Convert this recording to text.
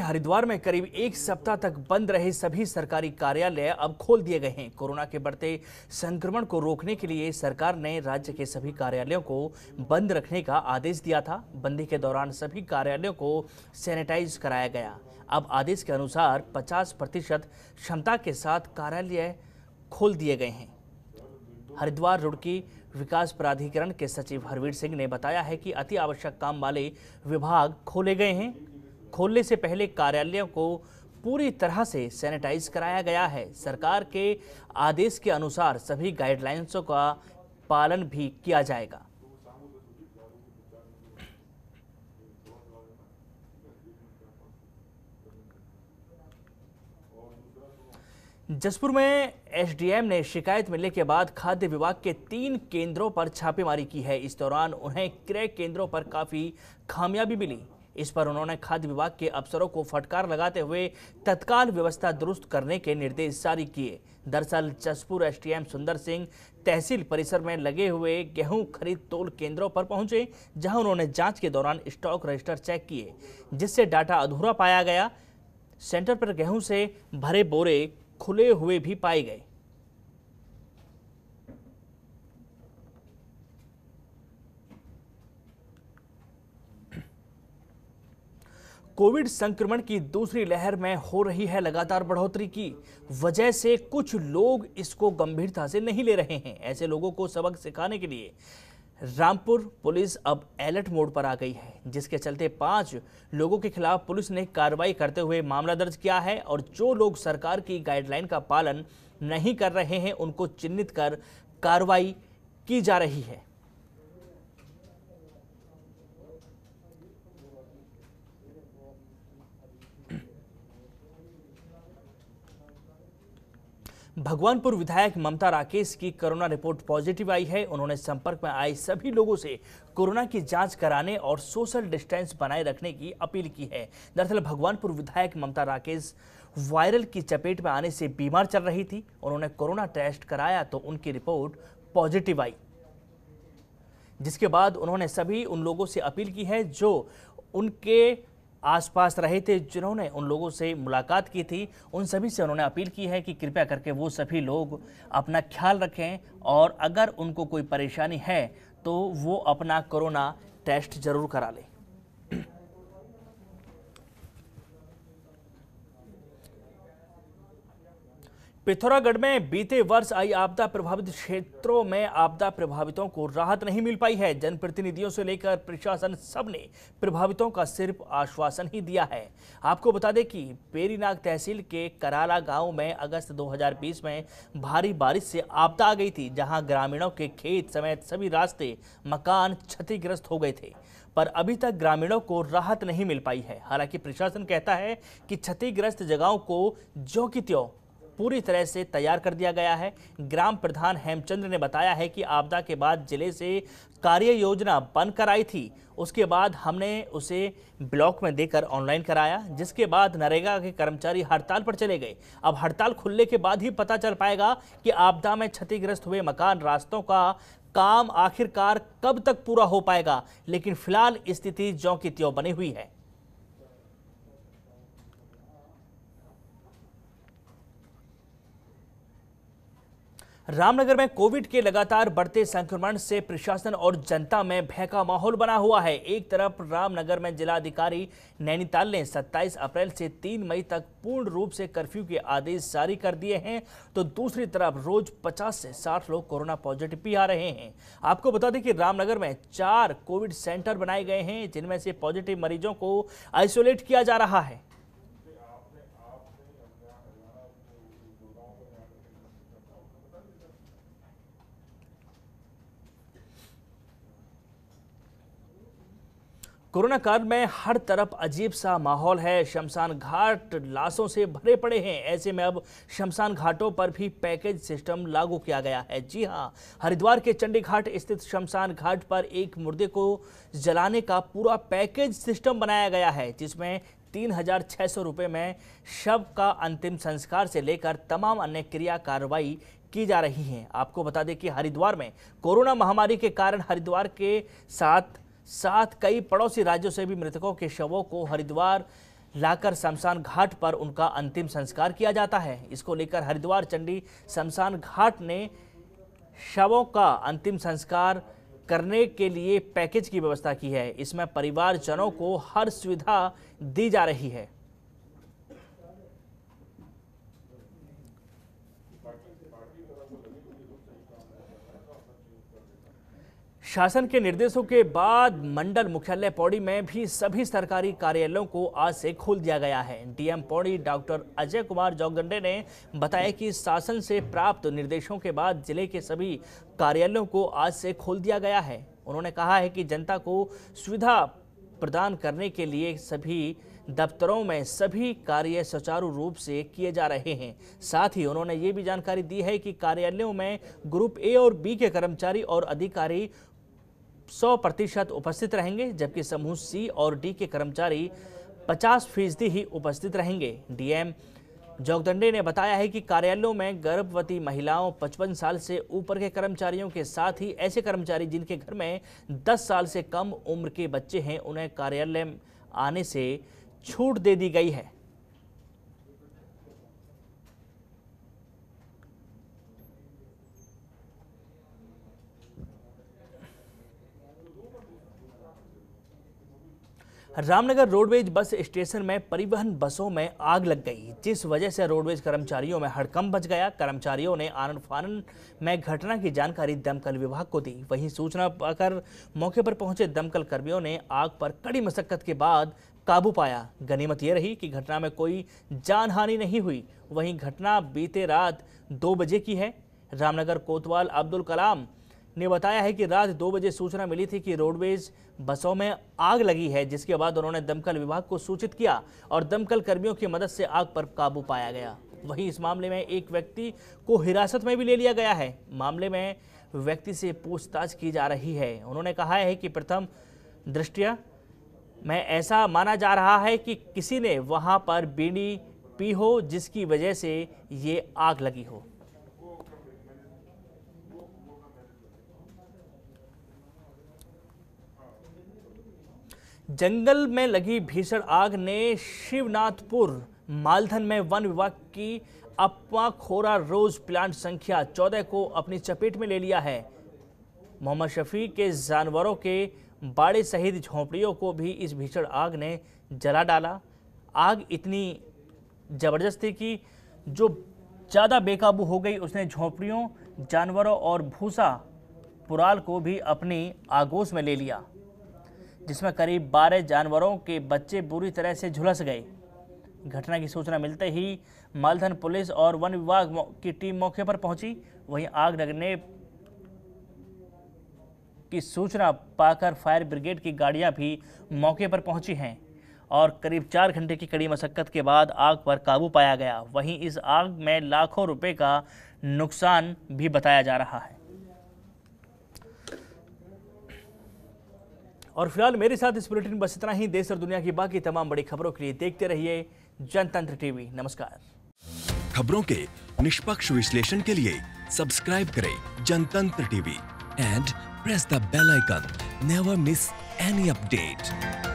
हरिद्वार में करीब एक सप्ताह तक बंद रहे सभी सरकारी कार्यालय अब खोल दिए गए हैं कोरोना के बढ़ते संक्रमण को रोकने के लिए सरकार ने राज्य के सभी कार्यालयों को बंद रखने का आदेश दिया था बंदी के दौरान सभी कार्यालयों को सैनिटाइज कराया गया अब आदेश के अनुसार 50 प्रतिशत क्षमता के साथ कार्यालय खोल दिए गए हैं हरिद्वार रुड़की विकास प्राधिकरण के सचिव हरवीर सिंह ने बताया है कि अति आवश्यक काम वाले विभाग खोले गए हैं खोलने से पहले कार्यालयों को पूरी तरह से सैनिटाइज कराया गया है सरकार के आदेश के अनुसार सभी गाइडलाइंसों का पालन भी किया जाएगा जसपुर में एसडीएम ने शिकायत मिलने के बाद खाद्य विभाग के तीन केंद्रों पर छापेमारी की है इस दौरान उन्हें क्रय केंद्रों पर काफ़ी खामियां भी मिली इस पर उन्होंने खाद्य विभाग के अफसरों को फटकार लगाते हुए तत्काल व्यवस्था दुरुस्त करने के निर्देश जारी किए दरअसल जसपुर एसटीएम सुंदर सिंह तहसील परिसर में लगे हुए गेहूं खरीद तोल केंद्रों पर पहुंचे जहां उन्होंने जांच के दौरान स्टॉक रजिस्टर चेक किए जिससे डाटा अधूरा पाया गया सेंटर पर गेहूं से भरे बोरे खुले हुए भी पाए गए कोविड संक्रमण की दूसरी लहर में हो रही है लगातार बढ़ोतरी की वजह से कुछ लोग इसको गंभीरता से नहीं ले रहे हैं ऐसे लोगों को सबक सिखाने के लिए रामपुर पुलिस अब अलर्ट मोड पर आ गई है जिसके चलते पांच लोगों के खिलाफ पुलिस ने कार्रवाई करते हुए मामला दर्ज किया है और जो लोग सरकार की गाइडलाइन का पालन नहीं कर रहे हैं उनको चिन्हित कर कार्रवाई की जा रही है भगवानपुर विधायक ममता राकेश की कोरोना रिपोर्ट पॉजिटिव आई है उन्होंने संपर्क में आए सभी लोगों से कोरोना की जांच कराने और सोशल डिस्टेंस बनाए रखने की अपील की है दरअसल भगवानपुर विधायक ममता राकेश वायरल की चपेट में आने से बीमार चल रही थी उन्होंने कोरोना टेस्ट कराया तो उनकी रिपोर्ट पॉजिटिव आई जिसके बाद उन्होंने सभी उन लोगों से अपील की है जो उनके आसपास रहे थे जिन्होंने उन लोगों से मुलाकात की थी उन सभी से उन्होंने अपील की है कि कृपया करके वो सभी लोग अपना ख्याल रखें और अगर उनको कोई परेशानी है तो वो अपना कोरोना टेस्ट ज़रूर करा लें पिथौरागढ़ में बीते वर्ष आई आपदा प्रभावित क्षेत्रों में आपदा प्रभावितों को राहत नहीं मिल पाई है जनप्रतिनिधियों से लेकर प्रशासन सब ने प्रभावितों का सिर्फ आश्वासन ही दिया है आपको बता दें कि पेरीनाग तहसील के कराला गांव में अगस्त 2020 में भारी बारिश से आपदा आ गई थी जहां ग्रामीणों के खेत समेत सभी रास्ते मकान क्षतिग्रस्त हो गए थे पर अभी तक ग्रामीणों को राहत नहीं मिल पाई है हालांकि प्रशासन कहता है कि क्षतिग्रस्त जगहों को जो कि त्यों पूरी तरह से तैयार कर दिया गया है ग्राम प्रधान हेमचंद्र ने बताया है कि आपदा के बाद जिले से कार्य योजना बन कर आई थी उसके बाद हमने उसे ब्लॉक में देकर ऑनलाइन कराया जिसके बाद नरेगा के कर्मचारी हड़ताल पर चले गए अब हड़ताल खुलने के बाद ही पता चल पाएगा कि आपदा में क्षतिग्रस्त हुए मकान रास्तों का काम आखिरकार कब तक पूरा हो पाएगा लेकिन फिलहाल स्थिति ज्यों की त्यों बनी हुई है रामनगर में कोविड के लगातार बढ़ते संक्रमण से प्रशासन और जनता में भय का माहौल बना हुआ है एक तरफ रामनगर में जिलाधिकारी नैनीताल ने 27 अप्रैल से 3 मई तक पूर्ण रूप से कर्फ्यू के आदेश जारी कर दिए हैं तो दूसरी तरफ रोज 50 से 60 लोग कोरोना पॉजिटिव भी आ रहे हैं आपको बता दें कि रामनगर में चार कोविड सेंटर बनाए गए हैं जिनमें से पॉजिटिव मरीजों को आइसोलेट किया जा रहा है कोरोना काल में हर तरफ अजीब सा माहौल है शमशान घाट लाशों से भरे पड़े हैं ऐसे में अब शमशान घाटों पर भी पैकेज सिस्टम लागू किया गया है जी हाँ हरिद्वार के चंडी घाट स्थित शमशान घाट पर एक मुर्दे को जलाने का पूरा पैकेज सिस्टम बनाया गया है जिसमें तीन हजार छः सौ रुपये में शव का अंतिम संस्कार से लेकर तमाम अन्य क्रिया कार्रवाई की जा रही है आपको बता दें कि हरिद्वार में कोरोना महामारी के कारण हरिद्वार के साथ साथ कई पड़ोसी राज्यों से भी मृतकों के शवों को हरिद्वार लाकर शमशान घाट पर उनका अंतिम संस्कार किया जाता है इसको लेकर हरिद्वार चंडी शमशान घाट ने शवों का अंतिम संस्कार करने के लिए पैकेज की व्यवस्था की है इसमें परिवारजनों को हर सुविधा दी जा रही है शासन के निर्देशों के बाद मंडल मुख्यालय पौड़ी में भी सभी सरकारी कार्यालयों को आज से खोल दिया गया है डीएम पौड़ी डॉक्टर अजय कुमार जोगंडे ने बताया कि शासन से प्राप्त निर्देशों के बाद जिले के सभी कार्यालयों को आज से खोल दिया गया है उन्होंने कहा है कि जनता को सुविधा प्रदान करने के लिए सभी दफ्तरों में सभी कार्य सुचारू रूप से किए जा रहे हैं साथ ही उन्होंने ये भी जानकारी दी है कि कार्यालयों में ग्रुप ए और बी के कर्मचारी और अधिकारी सौ प्रतिशत उपस्थित रहेंगे जबकि समूह सी और डी के कर्मचारी पचास फीसदी ही उपस्थित रहेंगे डीएम जोगदंडे ने बताया है कि कार्यालयों में गर्भवती महिलाओं पचपन साल से ऊपर के कर्मचारियों के साथ ही ऐसे कर्मचारी जिनके घर में दस साल से कम उम्र के बच्चे हैं उन्हें कार्यालय आने से छूट दे दी गई है रामनगर रोडवेज बस स्टेशन में परिवहन बसों में आग लग गई जिस वजह से रोडवेज कर्मचारियों में हड़कंप बच गया कर्मचारियों ने आनंद फानन में घटना की जानकारी दमकल विभाग को दी वहीं सूचना पाकर मौके पर पहुंचे दमकल कर्मियों ने आग पर कड़ी मशक्कत के बाद काबू पाया गनीमत यह रही कि घटना में कोई जानहानि नहीं हुई वहीं घटना बीते रात दो बजे की है रामनगर कोतवाल अब्दुल कलाम ने बताया है कि रात दो बजे सूचना मिली थी कि रोडवेज बसों में आग लगी है जिसके बाद उन्होंने दमकल विभाग को सूचित किया और दमकल कर्मियों की मदद से आग पर काबू पाया गया वहीं इस मामले में एक व्यक्ति को हिरासत में भी ले लिया गया है मामले में व्यक्ति से पूछताछ की जा रही है उन्होंने कहा है कि प्रथम दृष्टिया में ऐसा माना जा रहा है कि किसी ने वहाँ पर बीड़ी पी हो जिसकी वजह से ये आग लगी हो जंगल में लगी भीषण आग ने शिवनाथपुर मालधन में वन विभाग की अपवा खोरा रोज प्लांट संख्या चौदह को अपनी चपेट में ले लिया है मोहम्मद शफी के जानवरों के बाड़े सहित झोंपड़ियों को भी इस भीषण आग ने जला डाला आग इतनी ज़बरदस्त थी कि जो ज़्यादा बेकाबू हो गई उसने झोंपड़ियों जानवरों और भूसा पुराल को भी अपनी आगोश में ले लिया जिसमें करीब 12 जानवरों के बच्चे बुरी तरह से झुलस गए घटना की सूचना मिलते ही मालधन पुलिस और वन विभाग की टीम मौके पर पहुंची वहीं आग लगने की सूचना पाकर फायर ब्रिगेड की गाड़ियां भी मौके पर पहुंची हैं और करीब चार घंटे की कड़ी मशक्क़त के बाद आग पर काबू पाया गया वहीं इस आग में लाखों रुपए का नुकसान भी बताया जा रहा है और फिलहाल मेरे साथ इस बुलेटिन बस इतना ही देश और दुनिया की बाकी तमाम बड़ी खबरों के लिए देखते रहिए जनतंत्र टीवी नमस्कार खबरों के निष्पक्ष विश्लेषण के लिए सब्सक्राइब करें Jantantra TV and press the bell icon never miss any update